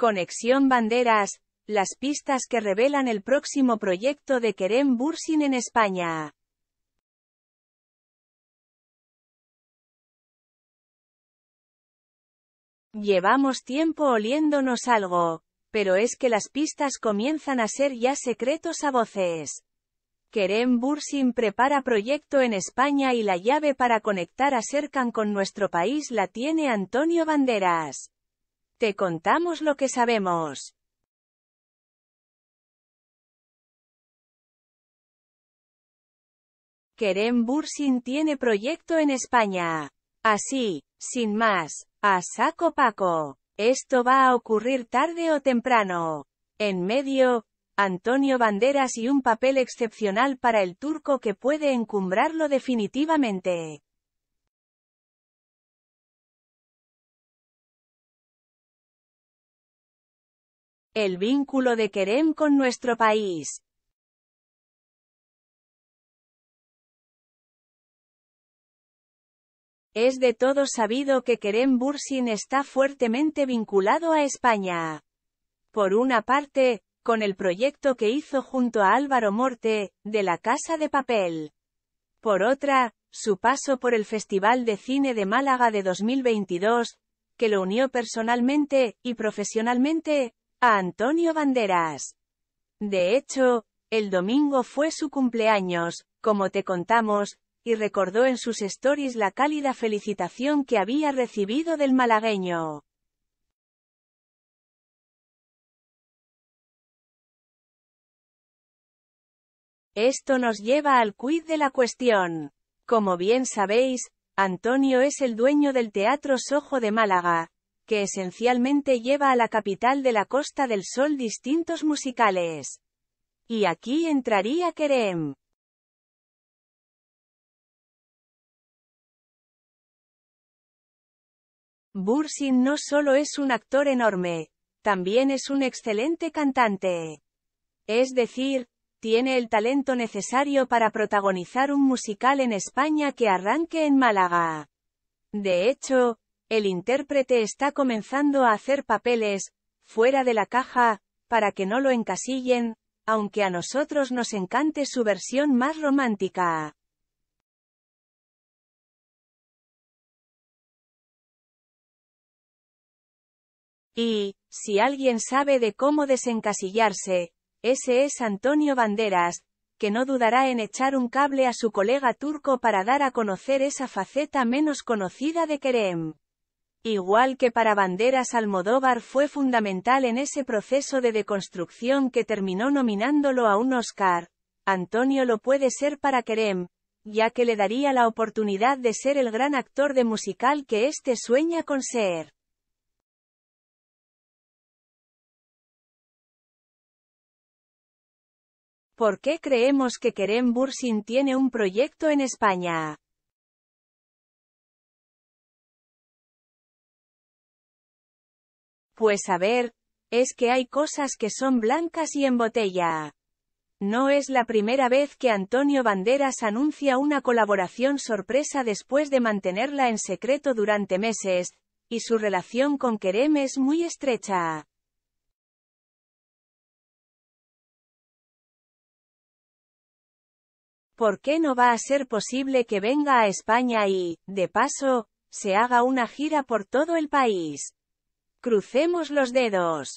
Conexión Banderas, las pistas que revelan el próximo proyecto de Kerem Bursin en España. Llevamos tiempo oliéndonos algo, pero es que las pistas comienzan a ser ya secretos a voces. Kerem Bursin prepara proyecto en España y la llave para conectar a Cercan con nuestro país la tiene Antonio Banderas. Te contamos lo que sabemos. Kerem Bursin tiene proyecto en España. Así, sin más, a saco paco. Esto va a ocurrir tarde o temprano. En medio, Antonio Banderas y un papel excepcional para el turco que puede encumbrarlo definitivamente. El vínculo de Kerem con nuestro país. Es de todo sabido que Kerem Bursin está fuertemente vinculado a España. Por una parte, con el proyecto que hizo junto a Álvaro Morte, de la Casa de Papel. Por otra, su paso por el Festival de Cine de Málaga de 2022, que lo unió personalmente y profesionalmente, a Antonio Banderas. De hecho, el domingo fue su cumpleaños, como te contamos, y recordó en sus stories la cálida felicitación que había recibido del malagueño. Esto nos lleva al cuid de la cuestión. Como bien sabéis, Antonio es el dueño del Teatro Sojo de Málaga, que esencialmente lleva a la capital de la Costa del Sol distintos musicales. Y aquí entraría Kerem. Bursin no solo es un actor enorme, también es un excelente cantante. Es decir, tiene el talento necesario para protagonizar un musical en España que arranque en Málaga. De hecho, el intérprete está comenzando a hacer papeles, fuera de la caja, para que no lo encasillen, aunque a nosotros nos encante su versión más romántica. Y, si alguien sabe de cómo desencasillarse, ese es Antonio Banderas, que no dudará en echar un cable a su colega turco para dar a conocer esa faceta menos conocida de Kerem. Igual que para Banderas Almodóvar fue fundamental en ese proceso de deconstrucción que terminó nominándolo a un Oscar, Antonio lo puede ser para Kerem, ya que le daría la oportunidad de ser el gran actor de musical que éste sueña con ser. ¿Por qué creemos que Kerem Bursin tiene un proyecto en España? Pues a ver, es que hay cosas que son blancas y en botella. No es la primera vez que Antonio Banderas anuncia una colaboración sorpresa después de mantenerla en secreto durante meses, y su relación con Kerem es muy estrecha. ¿Por qué no va a ser posible que venga a España y, de paso, se haga una gira por todo el país? Crucemos los dedos.